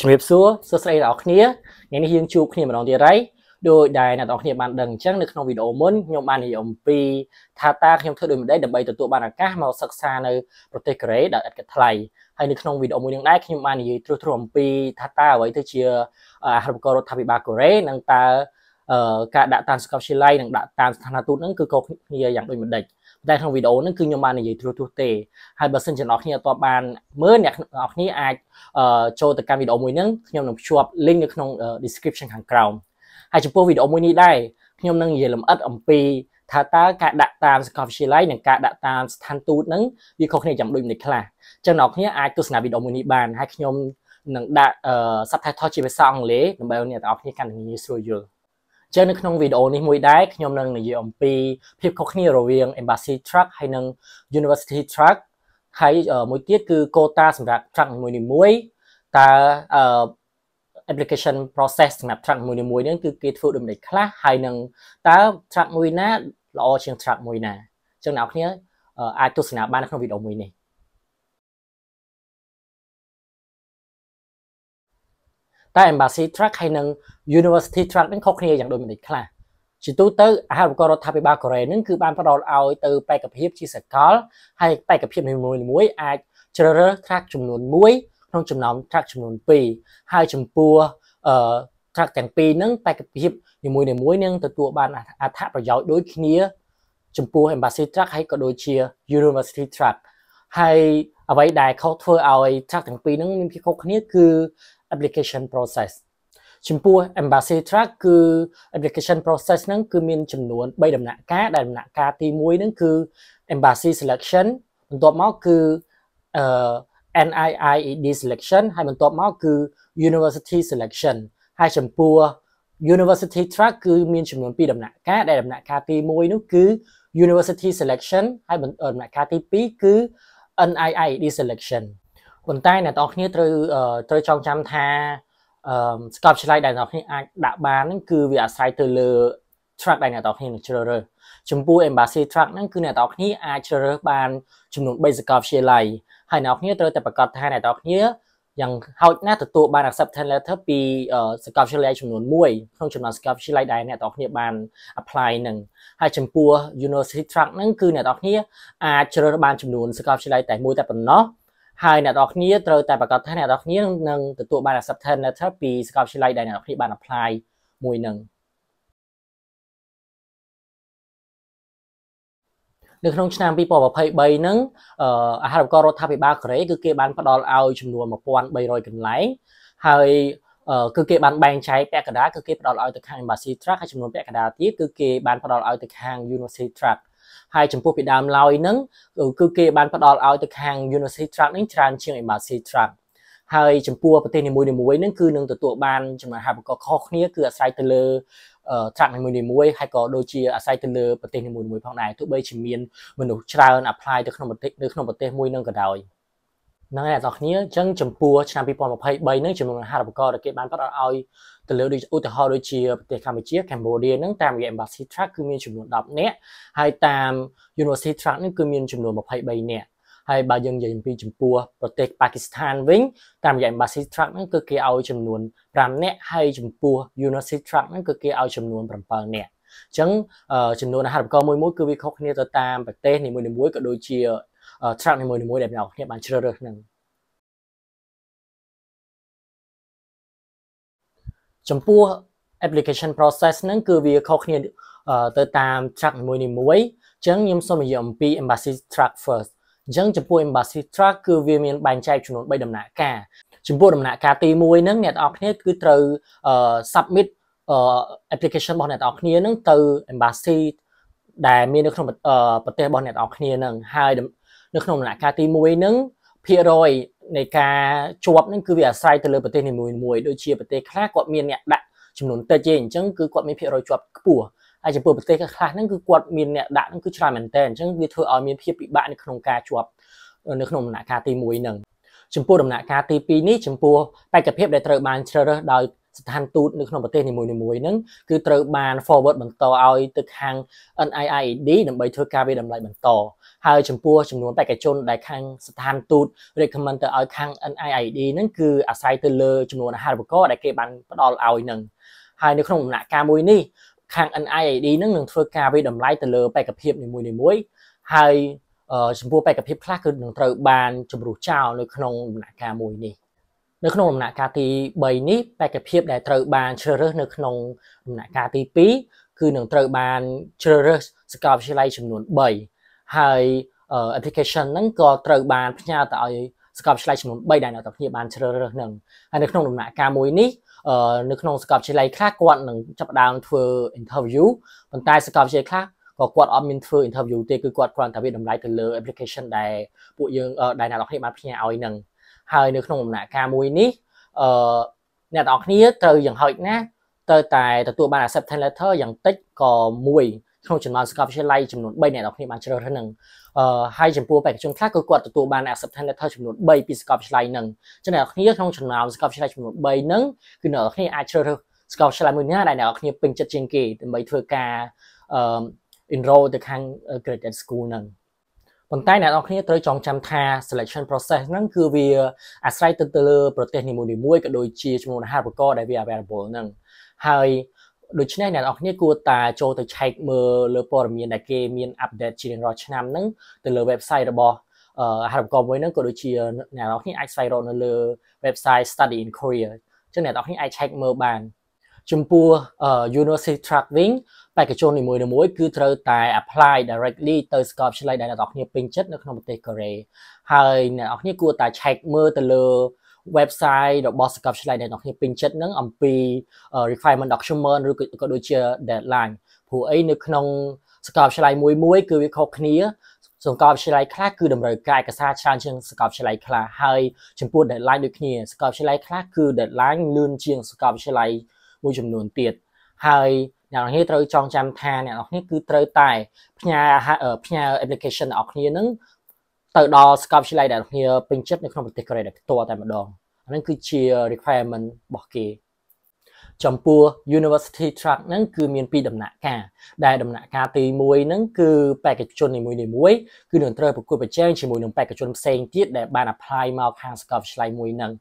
ជំរាបសួរសួស្តីដល់អ្នកគ្នាថ្ងៃនេះយើងជួបគ្នាម្ដងទៀតហើយដោយដែលអ្នកនរគ្នាបានដឹងអញ្ចឹងនៅក្នុងវីដេអូមុនខ្ញុំបាននិយាយអំពី ថាតើខ្ញុំធ្វើដូចម្ដេចដើម្បីទទួលបានឱកាសមកសិក្សានៅប្រទេសកូរ៉េដោយឥតគិតថ្លៃហើយនៅក្នុងវីដេអូមួយនេះដែរខ្ញុំបាននិយាយត្រួសត្រាសអំពីថាតើអ្វីទៅជាអាហារូបករណ៍រដ្ឋាភិបាលកូរ៉េនិងតើការដាក់តាមសកលវិទ្យាល័យនិងដាក់តាមស្ថានទូតហ្នឹងគឺក៏គ្នាយ៉ាងដូចម្ដេចតែក្នុងវីដេអូហ្នឹងគឺខ្ញុំបាននិយាយត្រួសត្រាសទេហើយបើសិនជាអ្នកគ្នាអត់ទាន់បានមើលអ្នកអ្នកគ្នាអាចចូលទៅកាន់វីដេអូមួយហ្នឹងខ្ញុំនឹងភ្ជាប់ link នៅក្នុង description ខាងក្រោមហើយចំពោះវីដេអូមួយនេះដែរខ្ញុំនឹងនិយាយលម្អិតអំពី ថាតើការដាក់តាមសកលវិទ្យាល័យនិងការដាក់តាមស្ថានទូតហ្នឹងវាខុសគ្នាយ៉ាងដូចម្តេចខ្លះអញ្ចឹងអ្នកគ្នាអាចទស្សនាវីដេអូមួយនេះបានហើយខ្ញុំនឹងដាក់ subtitle ជាភាសាអង់គ្លេសដើម្បីឲ្យអ្នកទាំងអស់គ្នាកាន់តែងាយស្រួលយល់ចឹងនៅក្នុងវីដេអូនេះមួយដែរខ្ញុំនឹងនិយាយអំពី ភាពខុសគ្នារវាង Embassy Truck ហើយនិង University Truck ហើយមួយទៀតគឺ quota សម្រាប់ truck មួយនេះមួយតើ application process សម្រាប់ truck មួយនេះមួយហ្នឹងគឺគេធ្វើដូចម្ដេចខ្លះហើយនឹងតើ truck មួយណាល្អជាង truck មួយណាចឹងអ្នកនរគ្នាអាចទស្សនាបាននៅក្នុងវីដេអូមួយនេះតែ Embassy Track ហើយនិង University Track នឹងខុសគ្នាយ៉ាងដូចមិនដូចខ្លះជាទូទៅ អាហារឧបករណ៍រដ្ឋាភិបាលកូរ៉េនឹងគឺបានផ្ដល់ឲ្យទៅបេក្ខភាពជាសកលហើយបេក្ខភាពនីមួយៗអាចជ្រើសរើស track ចំនួន1ក្នុងចំណោម track ចំនួន2ហើយចំពោះអឺ track ទាំងពីរនឹងបេក្ខភាពនីមួយៗនឹងទទួលបានអត្ថប្រយោជន៍ដូចគ្នាចំពោះ Embassy Track ហើយក៏ដូចជា University Track ហើយអ្វីដែលខុសធ្វើឲ្យ track ទាំងពីរហ្នឹងមានភាពខុសគ្នាគឺ application process ចំពោះ embassy track គឺ application process ហ្នឹងគឺមានចំនួន3ដំណាក់កាលដែលដំណាក់កាលទី1ហ្នឹងគឺ embassy selection បន្ទាប់មកគឺអឺ NIIED selection ហើយបន្ទាប់មកគឺ university selection ហើយចំពោះ university track គឺមានចំនួន2ដំណាក់កាលដែលដំណាក់កាលទី1នោះគឺ university selection ហើយដំណាក់កាលទី2គឺ NII deselection ប៉ុន្តែអ្នកនរគ្នាត្រូវត្រូវចងចាំថាស្កប់ឆ្លៃដែលអ្នកនរគ្នាអាចដាក់បានហ្នឹងគឺវាអាស្រ័យទៅលើ track ដែលអ្នកនរគ្នានឹងជ្រើសរើសចំពោះ embassy track ហ្នឹងគឺអ្នកនរគ្នាអាចជ្រើសរើសបានចំនួន3សកលវិទ្យាល័យហើយអ្នកនរគ្នាត្រូវតែប្រកាសថាអ្នកនរគ្នាយ៉ាងហោចណាស់ទទួលបាន acceptance letter ពី scholarship ចំនួន1ក្នុងចំណោម scholarship ដែលអ្នកទាំងគ្នាបាន apply នឹងហើយចំពោះ university track ហ្នឹងគឺអ្នកទាំងគ្នាអាចជ្រើសរើសបានចំនួន scholarship តែមួយតែប៉ុណ្ណោះហើយអ្នកនរគ្នាត្រូវតែប្រកាសថាអ្នកនរគ្នានឹងទទួលបាន acceptance letter ពី scholarship ដែលអ្នកនរគ្នាបាន apply មួយនឹងនៅក្នុងឆ្នាំ2023ហ្នឹងអាហារូបករណ៍រដ្ឋាភិបាលកូរ៉េគឺគេបានផ្ដល់ឲ្យចំនួន1300កន្លែងហើយគឺគេបានបែងចែកពាក់កណ្ដាលគឺគេផ្ដល់ឲ្យទៅខាង Embassy Track ហើយចំនួនពាក់កណ្ដាលទៀតគឺគេបានផ្ដល់ឲ្យទៅខាង University Track ហើយចំពោះពីដើមឡើយហ្នឹងគឺគេបានផ្ដល់ឲ្យទៅខាង University Track ហ្នឹងច្រើនជាង Embassy Track ហើយចំពោះប្រទេសនីមួយៗហ្នឹងគឺនឹងទទួលបានចំណេះហេតុបង្កខុសគ្នាគឺអាស្រ័យទៅលើ track នីមួយៗហើយក៏ដូចជាអាស្រ័យទៅលើប្រទេសនីមួយៗផងដែរទោះបីជាមានមនុស្សច្រើន apply ទៅក្នុងប្រទេសនៅក្នុងប្រទេសមួយនឹងក៏ដោយហ្នឹងហើយអ្នកនរគ្នាអញ្ចឹងចំពោះឆ្នាំ2023ហ្នឹងចំនួនហារបកដែលគេបានផ្តល់ឲ្យទៅលើដូចឧទាហរណ៍ដូចជាប្រទេសកម្ពុជា Cambodia ហ្នឹងតាមរយៈ Embassy Track គឺមានចំនួន10នាក់ហើយតាម University Track ហ្នឹងគឺមានចំនួន23នាក់ហើយបើយើងនិយាយអំពីចំពោះប្រទេសប៉ាគីស្ថានវិញតាមរយៈ embassy truck ហ្នឹងគឺគេឲ្យ ចំនួន5នាក់ហើយចំពោះ university truck ហ្នឹងគឺគេឲ្យចំនួន7នាក់អញ្ចឹងចំនួនអាហារូបករណ៍មួយមួយគឺវាខុសគ្នាទៅតាមប្រទេសនីមួយៗក៏ដូចជា truck នីមួយៗដែលអ្នកនរគ្នាបានជ្រើសរើសហ្នឹងចំពោះ application process ហ្នឹងគឺវាខុសគ្នាទៅតាម truck នីមួយៗអញ្ចឹងខ្ញុំសូមនិយាយអំពី embassy truck first អញ្ចឹងចំពោះ embassy truck គឺវាមានបែងចែកចំនួន3ដំណាក់កាលចំពោះដំណាក់កាលទី1ហ្នឹងអ្នកនរអគ្នាគឺត្រូវ submit application របស់អ្នកនរអគ្នាហ្នឹងទៅ embassy ដែលមាននៅក្នុងប្រទេសរបស់អ្នកនរអគ្នាហ្នឹងហើយនៅក្នុងដំណាក់កាលទី1ហ្នឹងភាគរយនៃការជាប់ហ្នឹងគឺវាអាស្រ័យទៅលើប្រទេសនីមួយៗដូចជាប្រទេសខ្លះគាត់មានអ្នកដាក់ចំនួនតិចទេអញ្ចឹងគឺគាត់មានភាគរយជាប់ខ្ពស់ហើយចំពោះប្រទេសខ្លះហ្នឹងគឺគាត់មានអ្នកដាក់ហ្នឹងគឺច្រើនមែនតើអញ្ចឹងវាធ្វើឲ្យមានភាពពិបាកនៅក្នុងការជាប់នៅក្នុងដំណាក់កាលទី1ហ្នឹងចំពោះដំណាក់កាលទី2នេះចំពោះបេក្ខភាពដែលត្រូវបានជ្រើសរើសដោយស្ថានទូតនៅក្នុងប្រទេសនីមួយៗហ្នឹងគឺត្រូវបាន forward បន្តឲ្យ ទៅខាង NIIED ដើម្បីធ្វើការវាតម្លៃបន្តហើយចំពោះចំនួនបេក្ខជនដែលខាងស្ថានទូត recommend ទៅឲ្យខាង NIIED ហ្នឹងគឺអាស្រ័យទៅលើចំនួនអាហារូបករណ៍ដែលគេបានផ្ដល់ឲ្យហ្នឹងហើយនៅក្នុងដំណាក់កាលមួយនេះខាង NIAD នឹងនឹងធ្វើការវិតម្លៃទៅលើបេក្ខភាពនីមួយនីមួយហើយចំពោះបេក្ខភាពខ្លះគឺនឹងត្រូវបានជំរុះចោលនៅក្នុងដំណាក់កាលមួយនេះនៅក្នុងដំណាក់កាលទី3នេះបេក្ខភាពដែលត្រូវបានជ្រើសរើសនៅក្នុងដំណាក់កាលទី2គឺនឹងត្រូវបានជ្រើសរើសសាកលវិទ្យាល័យចំនួន3ហើយ application ហ្នឹងក៏ត្រូវបានផ្ញើទៅឲ្យសាកលវិទ្យាល័យចំនួន3ដែលនៅតែគ្នាបានជ្រើសរើសហ្នឹងហើយនៅក្នុងដំណាក់កាលមួយនេះនៅក្នុងសកលវិទ្យាល័យខ្លះគាត់នឹងចាប់ផ្ដើមធ្វើ interview ប៉ុន្តែសកលវិទ្យាល័យខ្លះក៏គាត់អត់មានធ្វើ interview ទេគឺគាត់គ្រាន់តែវាតម្លៃទៅលើ application ដែលពួកយើងដែលអ្នកនរគ្នាបានផ្ញើឲ្យនឹងហើយ នៅក្នុងដំណាក់កាលមួយនេះអឺអ្នកនរគ្នាត្រូវយ៉ាងហោចណាស់ត្រូវតែទទួលបាន acceptance letter យ៉ាងតិចក៏មួយក្នុងចំណោមសាកលវិទ្យាល័យចំនួន3អ្នកនរគ្នាបានជ្រើសរើសនឹងអឺហើយចំពោះបេក្ខជនខ្លះគឺគាត់ទទួលបាន acceptance letter ចំនួន3ពីសាកលវិទ្យាល័យនឹងអញ្ចឹងអ្នកនរគ្នាក្នុងចំណោមសាកលវិទ្យាល័យចំនួន3នឹងគឺអ្នកនរគ្នាអាចជ្រើសរើសសាកលវិទ្យាល័យមួយណាដែលអ្នកនរគ្នាពេញចិត្តជាងគេដើម្បីធ្វើការអឺ enroll ទៅខាង graded school នឹងប៉ុន្តែអ្នកនរគ្នាត្រូវចងចាំថា selection process ហ្នឹងគឺវាអាស្រ័យទៅលើប្រទេសនីមួយៗក៏ដូចជាចំនួនអាហារូបករណ៍ដែលវា available ហ្នឹងហើយដូច្នេះអ្នកនរគ្នាគួរតែចូលទៅ check មើលលើព័ត៌មានដែលគេមាន update ជារៀងរាល់ឆ្នាំហ្នឹងទៅលើ website របស់អាហារូបករណ៍មួយហ្នឹងក៏ដូចជាអ្នកនរគ្នាអាចស្វែងរកនៅលើ website study in korea អញ្ចឹងអ្នកនរគ្នាអាច check មើលបានចំពោះ university track wing បេក្ខជននីមួយៗគឺត្រូវតែ apply directly ទៅសាកលវិទ្យាល័យដែលអ្នកនរគ្នាពេញចិត្តនៅក្នុងប្រទេសកូរ៉េហើយអ្នកនរគ្នាគួរតែ check មើលទៅលើ website របស់សកលឆ្លៃដែលអ្នកគ្នាពេញចិត្តនឹងអំពី requirement document ឬក៏ដូចជា deadline ព្រោះអីនៅក្នុង សកលឆ្លៃមួយមួយ គឺវាខុសគ្នាសកលឆ្លៃខ្លះគឺតម្រូវការឯកសារច្រើនជាងសកលឆ្លៃខ្លះហើយចំពោះ deadline ដូចគ្នាសកលឆ្លៃខ្លះគឺ deadline លឿនជាងសកលឆ្លៃមួយចំនួនទៀតហើយអ្នកនរគ្នាត្រូវចងចាំថាអ្នកនរគ្នាគឺត្រូវតែផ្ញើផ្ញើ application របស់គ្នានឹងទៅដល់សកលវិទ្យាល័យដែលគ្នាពេញចិត្តនៅក្នុងប្រទេសកូរ៉េដែលផ្ទាល់តែម្ដងអានឹងគឺជា requirement របស់គេចំពោះ University Track ហ្នឹងគឺមានពីរដំណាក់កាលដែលដំណាក់កាលទី1ហ្នឹងគឺបេក្ខជននីមួយនីមួយគឺនឹងត្រូវប្រគួតប្រជែងជាមួយនឹងបេក្ខជនផ្សេងទៀតដែលបាន apply មកខាងសាកលវិទ្យាល័យមួយហ្នឹង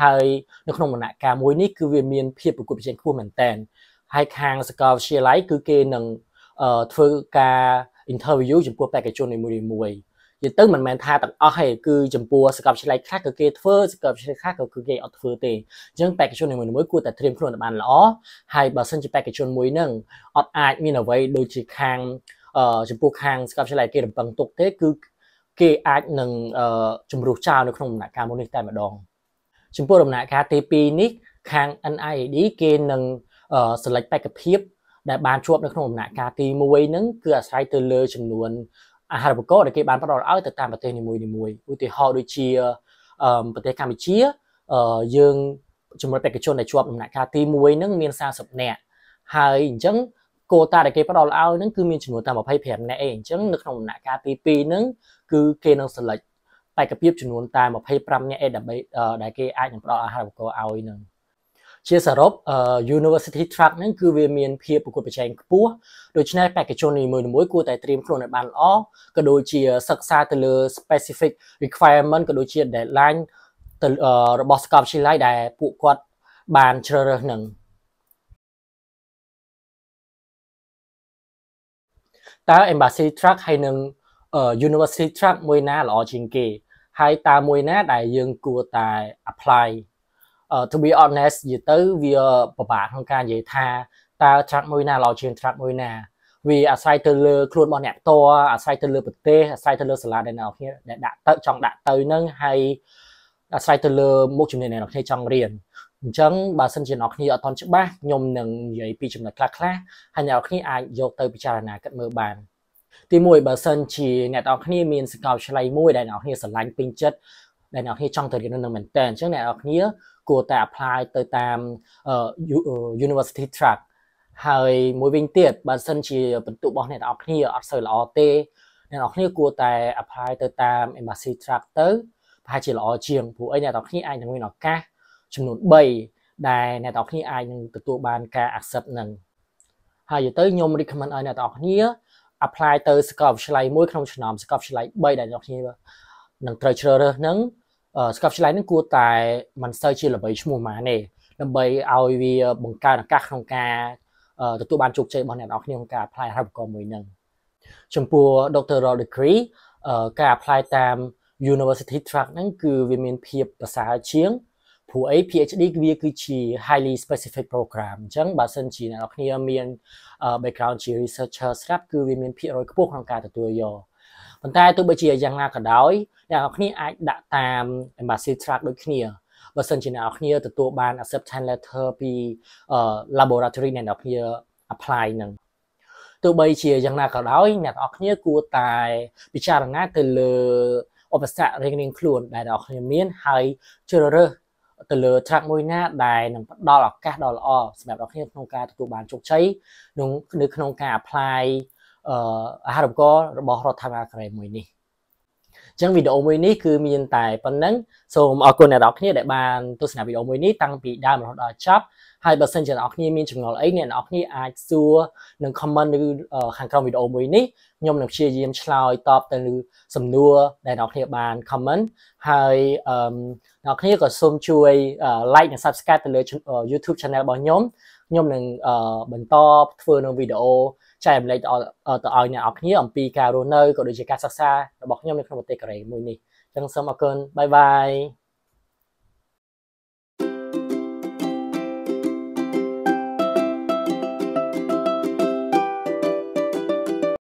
ហើយនៅក្នុងដំណាក់កាលមួយនេះគឺវាមាន ភាពប្រគួតប្រជែងខ្ពស់មែនតើហើយខាងសាកលវិទ្យាល័យគឺគេនឹងធ្វើការ interview ចំពោះបេក្ខជននីមួយនីមួយនិយាយទៅមិនមែនថាទាំងអស់ទេគឺចំពោះសកម្មឆ្លៃខ្លះក៏គេធ្វើសកម្មឆ្លៃខ្លះក៏គឺគេអត់ធ្វើទេអញ្ចឹងបេក្ខជននីមួយៗគួរតែត្រៀមខ្លួនឲ្យបានល្អហើយបើសិនជាបេក្ខជនមួយនឹងអត់អាចមានអ្វីដូចជាខាងចំពោះខាងសកម្មឆ្លៃគេរំពឹងទុកទេគឺគេអាចនឹងជំរុះចោលនៅក្នុងដំណាក់កាលមួយនេះតែម្ដង ចំពោះដំណាក់កាលទី2នេះខាង NIAD គេនឹង select បេក្ខភាពដែលបានជួបនៅក្នុងដំណាក់កាលទី1ហ្នឹងគឺអាស្រ័យទៅលើចំនួនអាហារូបករណ៍ដែលគេបានផ្ដល់ឲ្យទៅតាមប្រទេសនីមួយៗឧទាហរណ៍ដូចជាប្រទេសកម្ពុជាយើងជំរុញបេក្ខជនដែលជាប់ដំណាក់កាលទី1ហ្នឹងមាន40នាក់ហើយអញ្ចឹង កូតាដែលគេផ្ដល់ឲ្យហ្នឹងគឺមានចំនួនតែ25នាក់ឯងអញ្ចឹងនៅក្នុងដំណាក់កាលទី2ហ្នឹងគឺគេនឹង select បេក្ខភាពចំនួនតែ25នាក់ឯងដើម្បីដែលគេអាចនឹងផ្ដល់អាហារូបករណ៍ឲ្យហ្នឹងជាសរុប University Track ហ្នឹងគឺវាមានភាពប្រកួតប្រជែងខ្ពស់ដូច្នេះបេក្ខជននីមួយៗគួរតែត្រៀមខ្លួនឲ្យបានល្អក៏ដូចជាសិក្សាទៅលើ specific requirement ក៏ដូចជា deadline របស់សាកលវិទ្យាល័យដែល ពួកគាត់ បានជ្រើសរើសនឹងតើ embassy track ហើយនឹង university track មួយ ណាល្អជាងគេ ហើយតើមួយណាដែលយើងគួរតែ apply to be honest និយាយទៅវាពិបាកក្នុងការនិយាយថាតើ track មួយណាល្អជាង track មួយណា វាអាស្រ័យទៅលើខ្លួនរបស់អ្នកផ្ទាល់អាស្រ័យទៅលើប្រទេសអាស្រ័យទៅលើសាលាដែលអ្នកគ្នាដែលដាក់ទៅចង់ដាក់ទៅនឹងហើយអាស្រ័យទៅលើមុខជំនាញដែលអ្នកគ្នាចង់រៀនអញ្ចឹងបើសិនជាអ្នកគ្នាអត់ទាន់ច្បាស់ខ្ញុំនឹងនិយាយពីចំណុចខ្លះខ្លះហើយអ្នកគ្នាអាចយកទៅពិចារណាគិតមើលបាន ទីមួយបើសិនជាអ្នកនរគ្នាមានសកលឆ្លៃមួយដែលអ្នកគ្នាស្រឡាញ់ពេញចិត្តដែលអ្នកគ្នាចង់ទៅរៀននឹងមែនតើអញ្ចឹងអ្នកគ្នាគួរតែ apply ទៅតាម university track ហើយមួយវិញទៀតបើសិនជាបន្ទុករបស់អ្នកទាំងអស់គ្នាអត់សូវល្អទេអ្នកទាំងអស់គ្នាគួរតែ apply ទៅតាម embassy track ទៅប្រហែលជាល្អជាងព្រោះអីអ្នកទាំងគ្នាអាចនឹងមានឱកាសចំនួន3ដែលអ្នកទាំងគ្នាអាចនឹងទទួលបានការ accept នឹងហើយទៅខ្ញុំ recommend ឲ្យអ្នកទាំងគ្នា apply ទៅសាកលវិទ្យាល័យមួយក្នុងឆ្នាំសាកលវិទ្យាល័យ3ដែលអ្នកគ្នានឹងត្រូវជ្រើសរើសនឹងស្កប់ឆ្លៃនឹងគួរតែមិនសូវជាល្បីឈ្មោះម៉ាទេដើម្បីឲ្យវាបង្កើនឱកាសក្នុងការទទួលបានជោគជ័យរបស់អ្នកនរគ្នាក្នុងការ apply ហៅប្រកបមួយនឹងចំពោះ doctoral degree ការ apply តាម university track ហ្នឹងគឺវាមានភាពប្រសើរជាងព្រោះអី PhD វា គឺជា highly specific program អញ្ចឹងបើសិនជាអ្នកនរគ្នាមាន background ជា researcher ស្រាប់គឺវាមានភាពរយខ្ពស់ក្នុងការទទួលយកប៉ុន្តែទោះបីជាយ៉ាងណាក៏ដោយអ្នកនរគ្នាអាចដាក់តាម embassy track ដូចគ្នាបើសិនជាអ្នកនរគ្នាទទួលបាន acceptance letter ពី laboratory អ្នកនរគ្នា apply នឹងទោះបីជាយ៉ាងណាក៏ដោយអ្នកនរគ្នាគួរតែពិចារណាទៅលើឧបសគ្គរៀងៗខ្លួនដែលអ្នកនរគ្នាមានហើយជ្រើសរើសទៅលើ track មួយណាដែលនឹងផ្ដល់ឱកាសដ៏ល្អសម្រាប់អ្នកនរគ្នាក្នុងការទទួលបានជោគជ័យក្នុងក្នុងការ apply អាហារូបករណ៍របស់រដ្ឋាភិបាលកូរ៉េមួយនេះអញ្ចឹងវីដេអូមួយនេះគឺមានតែប៉ុណ្ណឹងសូមអរគុណអ្នកនរគ្នាដែលបានទស្សនាវីដេអូមួយនេះតាំងពីដើមរហូតដល់ចប់ហើយបើសិនជាអ្នកនរគ្នាមានចម្ងល់អីអ្នកនរគ្នាអាចសួរនឹង comment ឬខាងក្រោមវីដេអូមួយនេះខ្ញុំនឹងព្យាយាមឆ្លើយតបទៅនឹងសំណួរដែលអ្នកនរគ្នាបាន comment ហើយអ្នកនរគ្នាក៏សូមជួយ like និង subscribe ទៅលើ YouTube channel របស់ខ្ញុំខ្ញុំនឹងបន្តធ្វើនៅវីដេអូចែករំលែកទៅទៅឲ្យអ្នកនរគ្នាអំពីការរស់នៅក៏ដូចជាការសិក្សា របស់ខ្ញុំនៅក្នុងប្រទេសកូរ៉េមួយនេះអញ្ចឹងសូមអរគុណបាយបាយ